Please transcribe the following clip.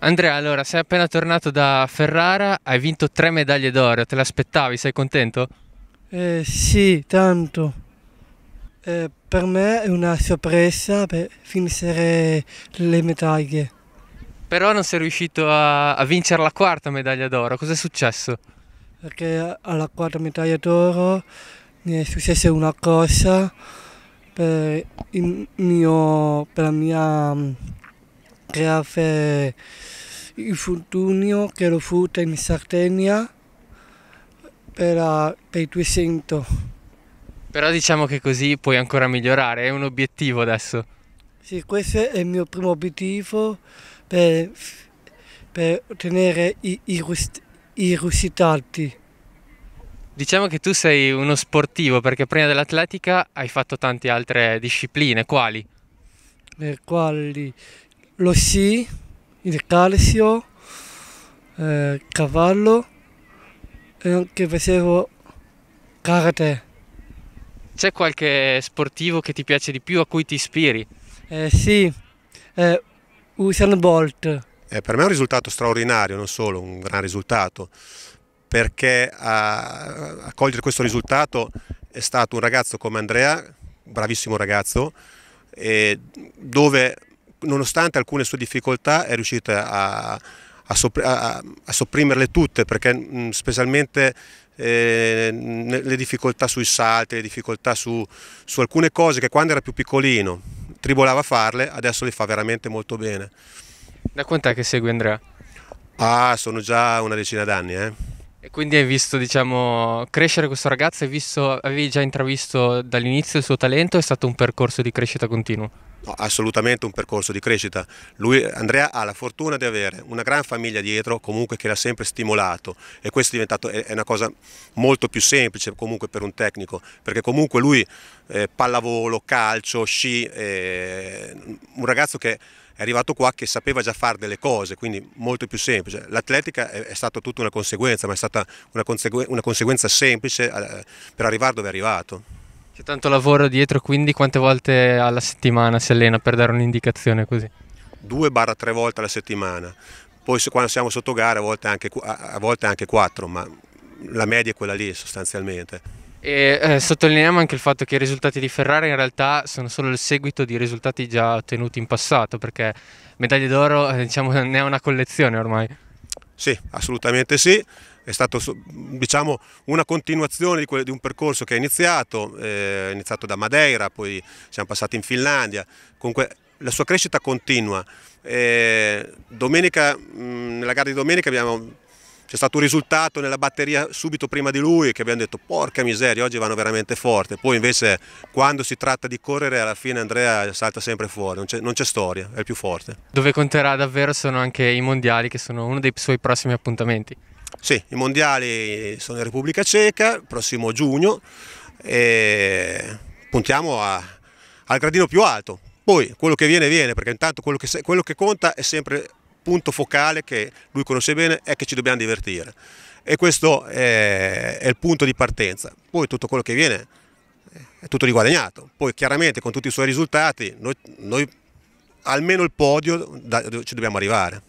Andrea, allora, sei appena tornato da Ferrara, hai vinto tre medaglie d'oro, te l'aspettavi, sei contento? Eh, sì, tanto. Eh, per me è una sorpresa per finire le medaglie. Però non sei riuscito a, a vincere la quarta medaglia d'oro, cosa è successo? Perché alla quarta medaglia d'oro mi è successa una cosa per, mio, per la mia grave infortunio che lo fu in Sardegna per, per i 200. Però diciamo che così puoi ancora migliorare, è un obiettivo adesso. Sì, questo è il mio primo obiettivo per, per ottenere i, i, i risultati. Diciamo che tu sei uno sportivo perché prima dell'atletica hai fatto tante altre discipline, quali? Per quali lo sci, il calcio, eh, cavallo e anche facevo karate. C'è qualche sportivo che ti piace di più, a cui ti ispiri? Eh, sì, eh, Usain Bolt. Eh, per me è un risultato straordinario, non solo un gran risultato, perché a, a cogliere questo risultato è stato un ragazzo come Andrea, bravissimo ragazzo, dove nonostante alcune sue difficoltà è riuscita a, a, a sopprimerle tutte perché mh, mm, specialmente eh, le difficoltà sui salti, le difficoltà su, su, alcune cose che quando era più piccolino tribolava a farle, adesso le fa veramente molto bene. Da quant'è che segui Andrea? Ah, sono già una decina d'anni, eh. E quindi hai visto, diciamo, crescere questo ragazzo, visto, avevi già intravisto dall'inizio il suo talento, è stato un percorso di crescita continua? assolutamente un percorso di crescita. Lui, Andrea ha la fortuna di avere una gran famiglia dietro comunque che l'ha sempre stimolato e questo è, è una cosa molto più semplice comunque per un tecnico perché comunque lui eh, pallavolo, calcio, sci, eh, un ragazzo che è arrivato qua che sapeva già fare delle cose, quindi molto più semplice. L'atletica è, è, stata tutta una conseguenza, ma è stata una, consegue una conseguenza semplice eh, per arrivare dove è arrivato. C'è tanto lavoro dietro, quindi quante volte alla settimana si allena per dare un'indicazione così? barra tre volte alla settimana, poi quando siamo sotto gara a volte anche, a volte anche 4, ma la media è quella lì sostanzialmente. E, eh, sottolineiamo anche il fatto che i risultati di Ferrari in realtà sono solo il seguito di risultati già ottenuti in passato, perché medaglie d'oro eh, diciamo, ne è una collezione ormai. Sì, assolutamente sì è stata diciamo, una continuazione di, quel, di, un percorso che è iniziato, eh, iniziato da Madeira, poi siamo passati in Finlandia, comunque la sua crescita continua. Eh, domenica, mh, mm, nella gara di domenica c'è stato un risultato nella batteria subito prima di lui che abbiamo detto porca miseria oggi vanno veramente forti. poi invece quando si tratta di correre alla fine Andrea salta sempre fuori, non c'è storia, è il più forte. Dove conterà davvero sono anche i mondiali che sono uno dei suoi prossimi appuntamenti. Sì, i mondiali sono in Repubblica Ceca, prossimo giugno, e puntiamo a, al gradino più alto. Poi quello che viene viene, perché intanto quello che, quello che conta è sempre punto focale che lui conosce bene è che ci dobbiamo divertire e questo è, è, il punto di partenza. Poi tutto quello che viene è tutto riguadagnato. Poi chiaramente con tutti i suoi risultati noi, noi almeno il podio da, ci dobbiamo arrivare.